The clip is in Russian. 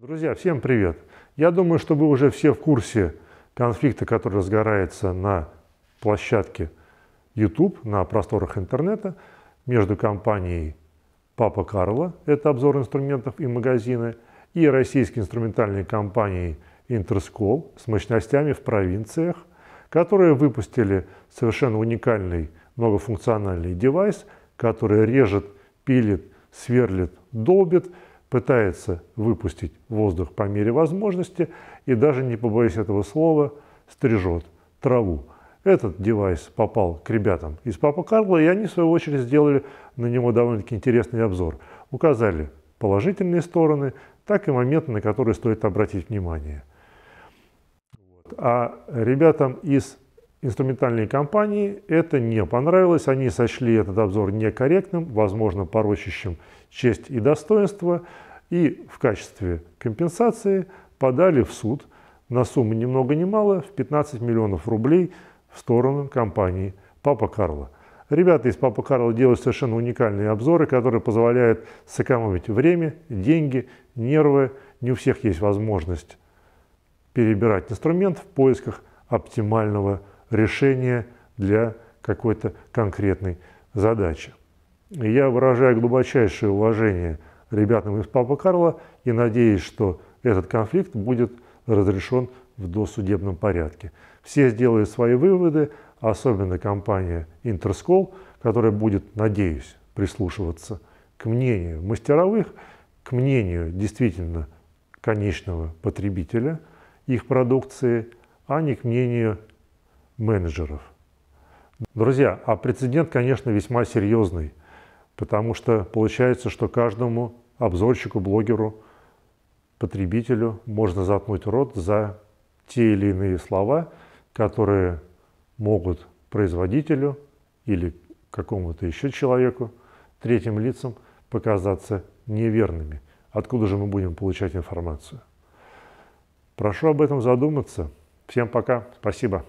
Друзья, всем привет! Я думаю, что вы уже все в курсе конфликта, который разгорается на площадке YouTube, на просторах интернета, между компанией «Папа Карло» – это обзор инструментов и магазины, и российской инструментальной компанией «Интерскол» с мощностями в провинциях, которые выпустили совершенно уникальный многофункциональный девайс, который режет, пилит, сверлит, долбит – пытается выпустить воздух по мере возможности и даже, не побоюсь этого слова, стрижет траву. Этот девайс попал к ребятам из Папа Карла, и они, в свою очередь, сделали на него довольно-таки интересный обзор. Указали положительные стороны, так и моменты, на которые стоит обратить внимание. А ребятам из инструментальные компании это не понравилось, они сочли этот обзор некорректным, возможно, порочащим честь и достоинство, и в качестве компенсации подали в суд на сумму ни много ни мало в 15 миллионов рублей в сторону компании «Папа Карло». Ребята из «Папа Карло» делают совершенно уникальные обзоры, которые позволяют сэкономить время, деньги, нервы. Не у всех есть возможность перебирать инструмент в поисках оптимального решение для какой-то конкретной задачи. И я выражаю глубочайшее уважение ребятам из Папа Карла и надеюсь, что этот конфликт будет разрешен в досудебном порядке. Все сделают свои выводы, особенно компания Интерскол, которая будет, надеюсь, прислушиваться к мнению мастеровых, к мнению действительно конечного потребителя их продукции, а не к мнению менеджеров. Друзья, а прецедент, конечно, весьма серьезный, потому что получается, что каждому обзорщику, блогеру, потребителю можно заткнуть рот за те или иные слова, которые могут производителю или какому-то еще человеку, третьим лицам показаться неверными. Откуда же мы будем получать информацию? Прошу об этом задуматься. Всем пока. Спасибо.